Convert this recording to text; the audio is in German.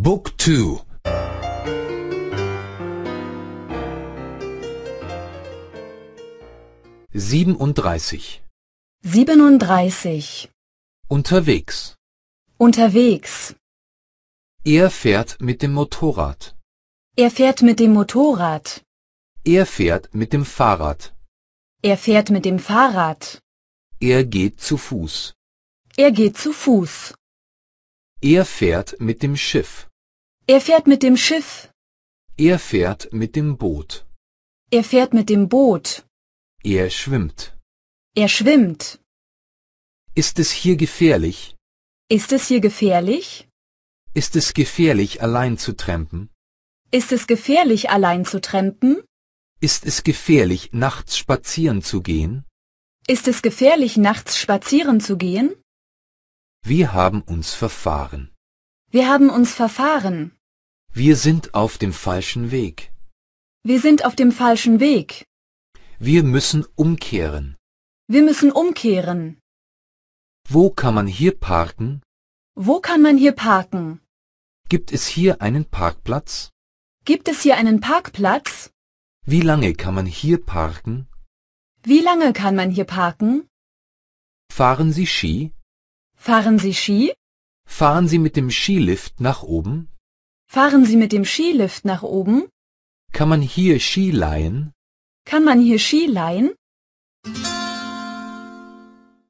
Book 37 37. Unterwegs Unterwegs. Er fährt mit dem Motorrad. Er fährt mit dem Motorrad. Er fährt mit dem Fahrrad. Er fährt mit dem Fahrrad. Er geht zu Fuß. Er geht zu Fuß. Er fährt mit dem Schiff. Er fährt mit dem Schiff. Er fährt mit dem Boot. Er fährt mit dem Boot. Er schwimmt. Er schwimmt. Ist es hier gefährlich? Ist es hier gefährlich? Ist es gefährlich, allein zu trampen? Ist es gefährlich, allein zu trampen? Ist es gefährlich, nachts spazieren zu gehen? Ist es gefährlich, nachts spazieren zu gehen? Wir haben uns verfahren. Wir haben uns verfahren. Wir sind auf dem falschen Weg. Wir sind auf dem falschen Weg. Wir müssen umkehren. Wir müssen umkehren. Wo kann man hier parken? Wo kann man hier parken? Gibt es hier einen Parkplatz? Gibt es hier einen Parkplatz? Wie lange kann man hier parken? Wie lange kann man hier parken? Fahren Sie Ski? Fahren Sie Ski? Fahren Sie mit dem Skilift nach oben? Fahren Sie mit dem Skilift nach oben? Kann man hier Ski leihen? Kann man hier Ski leihen?